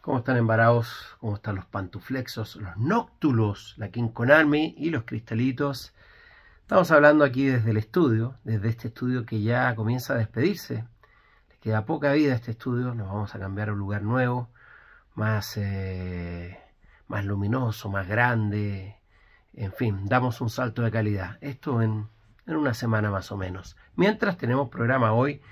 cómo están embarados, cómo están los pantuflexos, los noctulos, la Army y los cristalitos. Estamos hablando aquí desde el estudio, desde este estudio que ya comienza a despedirse. Le queda poca vida a este estudio, nos vamos a cambiar a un lugar nuevo, más, eh, más luminoso, más grande. En fin, damos un salto de calidad. Esto en, en una semana más o menos. Mientras tenemos programa hoy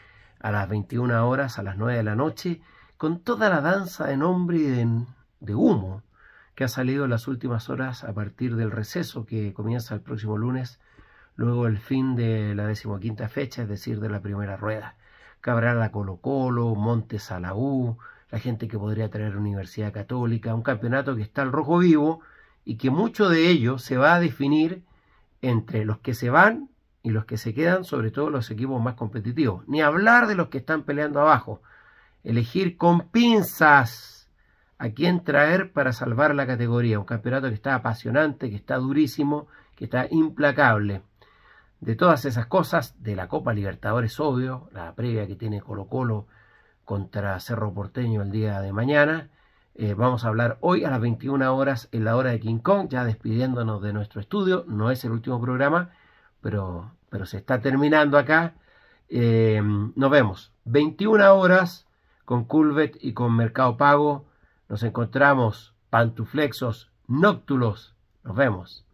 a las 21 horas, a las 9 de la noche con toda la danza de nombre y de, humo que ha salido en las últimas horas a partir del receso que comienza el próximo lunes, luego el fin de la decimoquinta fecha, es decir, de la primera rueda. Cabral a Colo Colo, Montes a la la gente que podría traer Universidad Católica, un campeonato que está al rojo vivo y que mucho de ello se va a definir entre los que se van y los que se quedan, sobre todo los equipos más competitivos. Ni hablar de los que están peleando abajo, elegir con pinzas a quién traer para salvar la categoría. Un campeonato que está apasionante, que está durísimo, que está implacable. De todas esas cosas, de la Copa Libertadores, obvio, la previa que tiene Colo Colo contra Cerro Porteño el día de mañana. Eh, vamos a hablar hoy a las 21 horas en la hora de King Kong, ya despidiéndonos de nuestro estudio. No es el último programa, pero, pero se está terminando acá. Eh, nos vemos. 21 horas con Culvet y con Mercado Pago. Nos encontramos pantuflexos, nóctulos. Nos vemos.